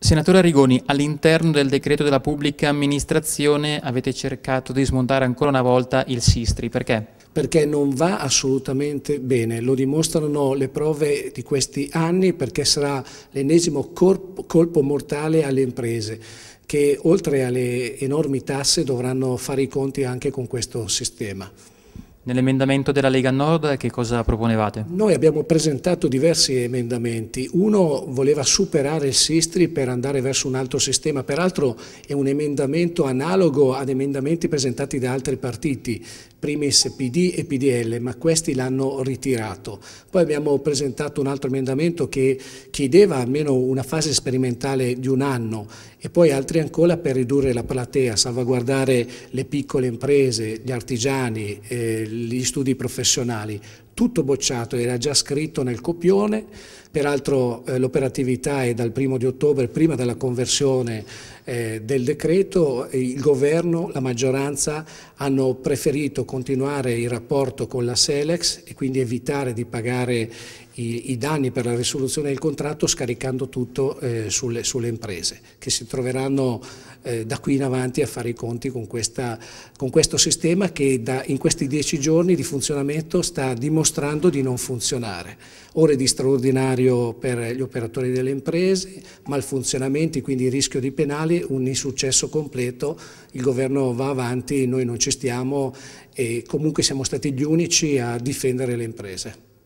Senatore Arrigoni, all'interno del decreto della pubblica amministrazione avete cercato di smontare ancora una volta il Sistri, perché? Perché non va assolutamente bene, lo dimostrano le prove di questi anni perché sarà l'ennesimo colpo mortale alle imprese che oltre alle enormi tasse dovranno fare i conti anche con questo sistema. Nell'emendamento della Lega Nord che cosa proponevate? Noi abbiamo presentato diversi emendamenti, uno voleva superare il Sistri per andare verso un altro sistema, peraltro è un emendamento analogo ad emendamenti presentati da altri partiti, primis PD e PDL, ma questi l'hanno ritirato. Poi abbiamo presentato un altro emendamento che chiedeva almeno una fase sperimentale di un anno e poi altri ancora per ridurre la platea, salvaguardare le piccole imprese, gli artigiani, eh, gli studi professionali tutto bocciato, era già scritto nel copione, peraltro eh, l'operatività è dal primo di ottobre, prima della conversione eh, del decreto, il governo, la maggioranza hanno preferito continuare il rapporto con la Selex e quindi evitare di pagare i, i danni per la risoluzione del contratto scaricando tutto eh, sulle, sulle, imprese che si troveranno eh, da qui in avanti a fare i conti con, questa, con questo sistema che da, in questi dieci giorni di funzionamento sta dimostrando dimostrando di non funzionare. Ore di straordinario per gli operatori delle imprese, malfunzionamenti, quindi rischio di penali, un insuccesso completo, il governo va avanti, noi non ci stiamo e comunque siamo stati gli unici a difendere le imprese.